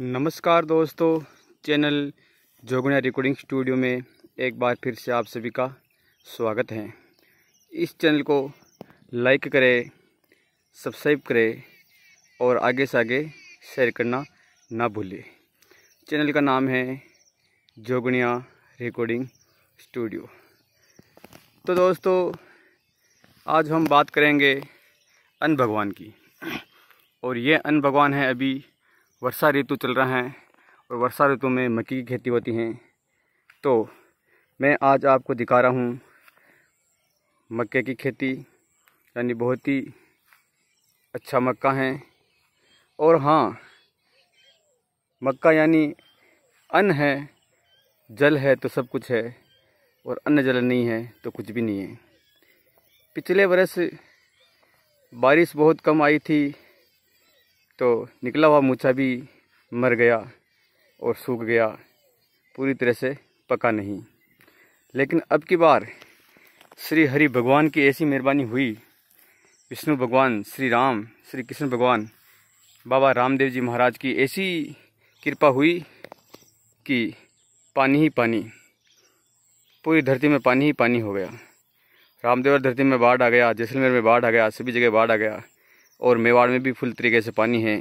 नमस्कार दोस्तों channel जोगुना recording studio में एक बार फिर से आप सभी का स्वागत है इस चैनल को लाइक करें सब्सक्राइब करें और आगे से आगे शेयर करना ना भूलें चैनल का नाम है जोगुनिया रिकॉर्डिंग स्टूडियो तो दोस्तों आज हम बात करेंगे अन भगवान की और ये अन भगवान है अभी वर्षा ऋतु चल रहा है और वर्षा ऋतु में मक्की की खेती होती है तो मैं आज आपको दिखा रहा हूँ मक्के की खेती यानी बहुत ही अच्छा मक्का है और हाँ मक्का यानी अन्न है जल है तो सब कुछ है और अन्न जल नहीं है तो कुछ भी नहीं है पिछले वर्ष बारिश बहुत कम आई थी तो निकला हुआ मूछा भी मर गया और सूख गया पूरी तरह से पका नहीं लेकिन अब की बार श्री हरि भगवान की ऐसी मेहरबानी हुई विष्णु भगवान श्री राम श्री कृष्ण भगवान बाबा रामदेव जी महाराज की ऐसी कृपा हुई कि पानी ही पानी पूरी धरती में पानी ही पानी हो गया रामदेव धरती में बाढ़ आ गया जैसलमेर में बाढ़ आ गया सभी जगह बाढ़ आ गया और मेवाड़ में भी फुल तरीके से पानी है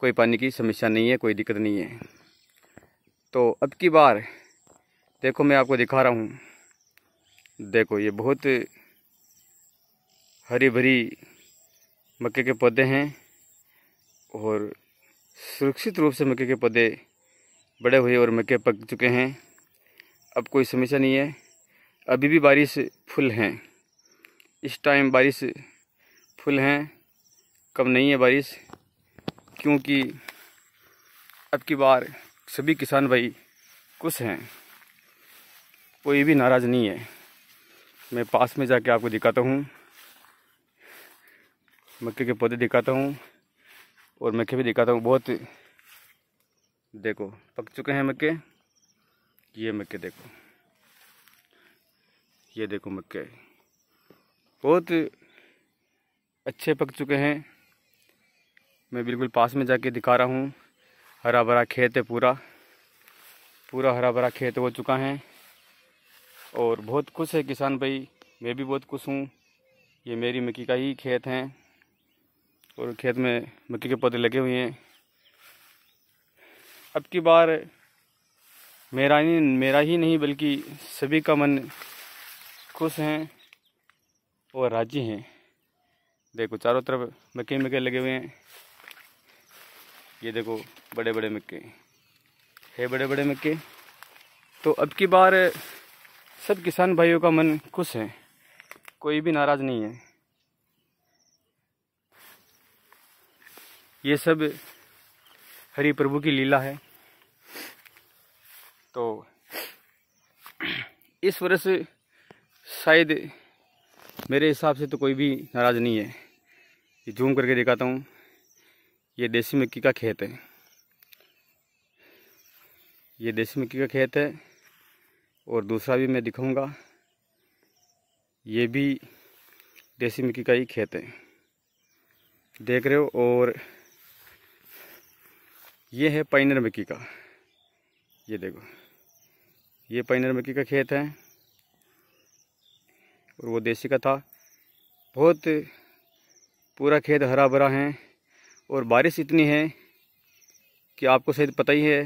कोई पानी की समस्या नहीं है कोई दिक्कत नहीं है तो अब की बार देखो मैं आपको दिखा रहा हूँ देखो ये बहुत हरी भरी मक्के के पौधे हैं और सुरक्षित रूप से मक्के के पौधे बड़े हुए और मक्के पक चुके हैं अब कोई समस्या नहीं है अभी भी बारिश फुल हैं इस टाइम बारिश फुल हैं कम नहीं है बारिश क्योंकि अब की बार सभी किसान भाई खुश हैं कोई भी नाराज़ नहीं है मैं पास में जाके आपको दिखाता हूँ मक्के के पौधे दिखाता हूँ और मक्के भी दिखाता हूँ बहुत देखो पक चुके हैं मक्के ये मक्के देखो ये देखो मक्के बहुत अच्छे पक चुके हैं मैं बिल्कुल पास में जाके दिखा रहा हूँ हरा भरा खेत है पूरा पूरा हरा भरा खेत हो चुका है और बहुत खुश है किसान भाई मैं भी बहुत खुश हूँ ये मेरी मक्की का ही खेत है और खेत में मक्की के पौधे लगे हुए हैं अब की बार मेरा ही मेरा ही नहीं बल्कि सभी का मन खुश हैं और राजी हैं देखो चारों तरफ मक्के मक्के लगे हुए हैं ये देखो बड़े बड़े मक्के है बड़े बड़े मक्के तो अब की बार सब किसान भाइयों का मन खुश है कोई भी नाराज़ नहीं है ये सब हरि प्रभु की लीला है तो इस वर्ष शायद मेरे हिसाब से तो कोई भी नाराज़ नहीं है ये जूम करके दिखाता हूँ ये देसी मक्की का खेत है ये देसी मक्की का खेत है और दूसरा भी मैं दिखाऊंगा ये भी देसी मक्की का ही खेत है देख रहे हो और ये है पाइनर मक्की का ये देखो ये पाइनर मक्की का खेत है और वो देसी का था बहुत पूरा खेत हरा भरा है और बारिश इतनी है कि आपको शायद पता ही है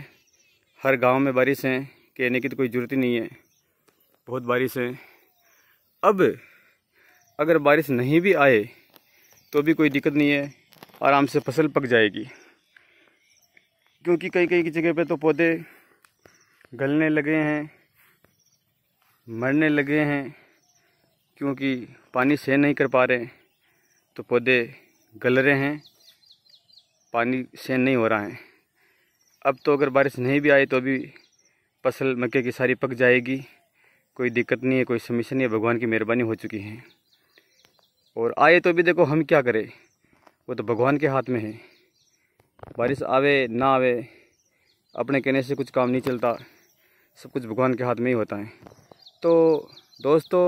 हर गांव में बारिश है कहने की तो कोई ज़रूरत ही नहीं है बहुत बारिश है अब अगर बारिश नहीं भी आए तो भी कोई दिक्कत नहीं है आराम से फसल पक जाएगी क्योंकि कई कई की जगह पे तो पौधे गलने लगे हैं मरने लगे हैं क्योंकि पानी सह नहीं कर पा रहे तो पौधे गल रहे हैं पानी सेन नहीं हो रहा है अब तो अगर बारिश नहीं भी आई तो अभी फसल मक्के की सारी पक जाएगी कोई दिक्कत नहीं है कोई समस्या नहीं है भगवान की मेहरबानी हो चुकी है और आए तो भी देखो हम क्या करें वो तो भगवान के हाथ में है बारिश आवे ना आवे अपने कहने से कुछ काम नहीं चलता सब कुछ भगवान के हाथ में ही होता है तो दोस्तों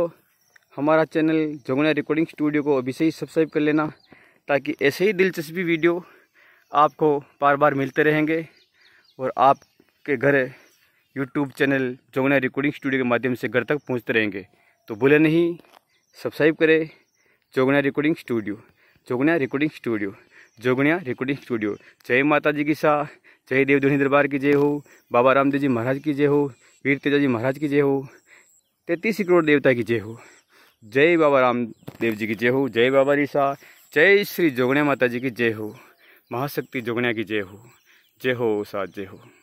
हमारा चैनल जमुना रिकॉर्डिंग स्टूडियो को अभी से ही सब्सक्राइब कर लेना ताकि ऐसे ही दिलचस्पी वीडियो आपको बार बार मिलते रहेंगे और आपके घर YouTube channel Jogna recording studio के माध्यम से घर तक पहुंचते रहेंगे तो भूले नहीं सब्सक्राइब करें Jogna recording studio Jogna recording studio Jogna recording studio जय माता जी की शाह जय देव दुनी दरबार की जय हो बाबा रामदेव जी महाराज की जय हो वीर तेजा जी महाराज की जय हो तैतीस करोड़ देवता की जय हो जय बाबा रामदेव जी की जय हो जय बाबा रिशा जय श्री जोगणिया माता जी की जय हो महाशक्ति जोगण्या की जय हो जय हो उषा जय हो